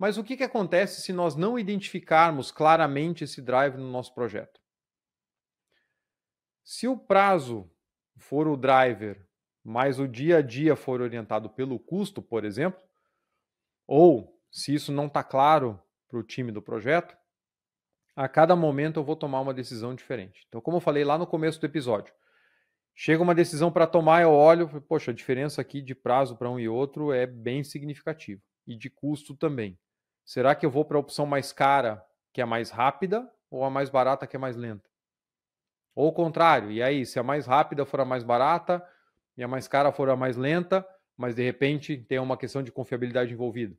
Mas o que, que acontece se nós não identificarmos claramente esse drive no nosso projeto? Se o prazo for o driver, mas o dia a dia for orientado pelo custo, por exemplo, ou se isso não está claro para o time do projeto, a cada momento eu vou tomar uma decisão diferente. Então, como eu falei lá no começo do episódio, chega uma decisão para tomar, eu olho, poxa, a diferença aqui de prazo para um e outro é bem significativa e de custo também. Será que eu vou para a opção mais cara, que é mais rápida, ou a mais barata, que é mais lenta? Ou o contrário, e aí, se a mais rápida for a mais barata e a mais cara for a mais lenta, mas de repente tem uma questão de confiabilidade envolvida.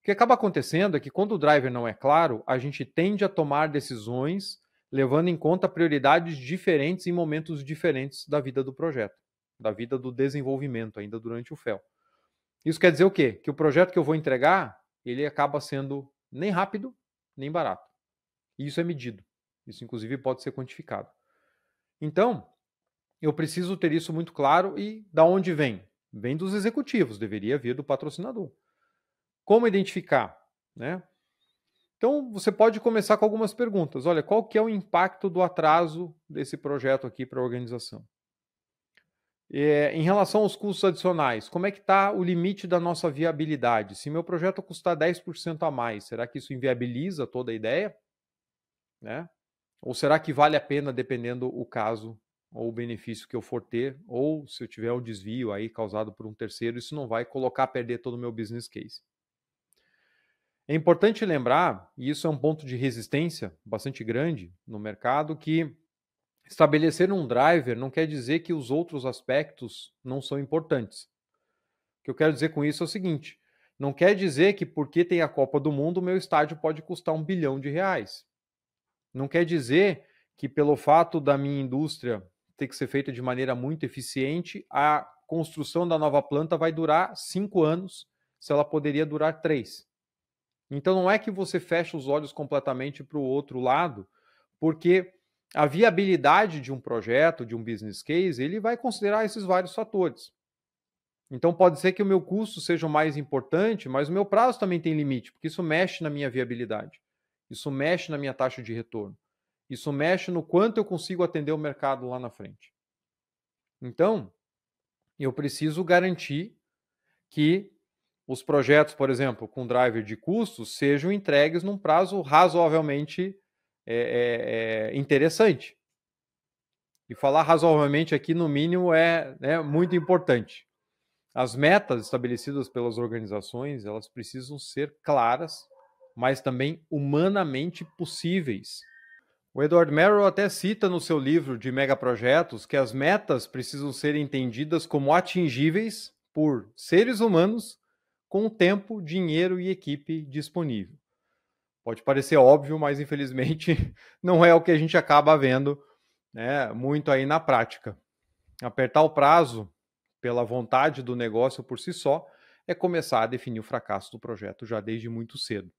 O que acaba acontecendo é que quando o driver não é claro, a gente tende a tomar decisões levando em conta prioridades diferentes em momentos diferentes da vida do projeto, da vida do desenvolvimento ainda durante o FEL. Isso quer dizer o quê? Que o projeto que eu vou entregar ele acaba sendo nem rápido, nem barato. E isso é medido. Isso, inclusive, pode ser quantificado. Então, eu preciso ter isso muito claro e da onde vem? Vem dos executivos, deveria vir do patrocinador. Como identificar? Né? Então, você pode começar com algumas perguntas. Olha, qual que é o impacto do atraso desse projeto aqui para a organização? É, em relação aos custos adicionais, como é que está o limite da nossa viabilidade? Se meu projeto custar 10% a mais, será que isso inviabiliza toda a ideia? Né? Ou será que vale a pena, dependendo o caso ou o benefício que eu for ter, ou se eu tiver um desvio aí causado por um terceiro, isso não vai colocar a perder todo o meu business case. É importante lembrar, e isso é um ponto de resistência bastante grande no mercado, que estabelecer um driver não quer dizer que os outros aspectos não são importantes. O que eu quero dizer com isso é o seguinte: não quer dizer que porque tem a Copa do Mundo, meu estádio pode custar um bilhão de reais. Não quer dizer que pelo fato da minha indústria ter que ser feita de maneira muito eficiente, a construção da nova planta vai durar cinco anos, se ela poderia durar três. Então não é que você fecha os olhos completamente para o outro lado, porque a viabilidade de um projeto, de um business case, ele vai considerar esses vários fatores. Então pode ser que o meu custo seja o mais importante, mas o meu prazo também tem limite, porque isso mexe na minha viabilidade. Isso mexe na minha taxa de retorno. Isso mexe no quanto eu consigo atender o mercado lá na frente. Então, eu preciso garantir que os projetos, por exemplo, com driver de custos, sejam entregues num prazo razoavelmente é, é, é, interessante. E falar razoavelmente aqui, no mínimo, é né, muito importante. As metas estabelecidas pelas organizações, elas precisam ser claras, mas também humanamente possíveis. O Edward Merrill até cita no seu livro de megaprojetos que as metas precisam ser entendidas como atingíveis por seres humanos com tempo, dinheiro e equipe disponível. Pode parecer óbvio, mas infelizmente não é o que a gente acaba vendo né, muito aí na prática. Apertar o prazo pela vontade do negócio por si só é começar a definir o fracasso do projeto já desde muito cedo.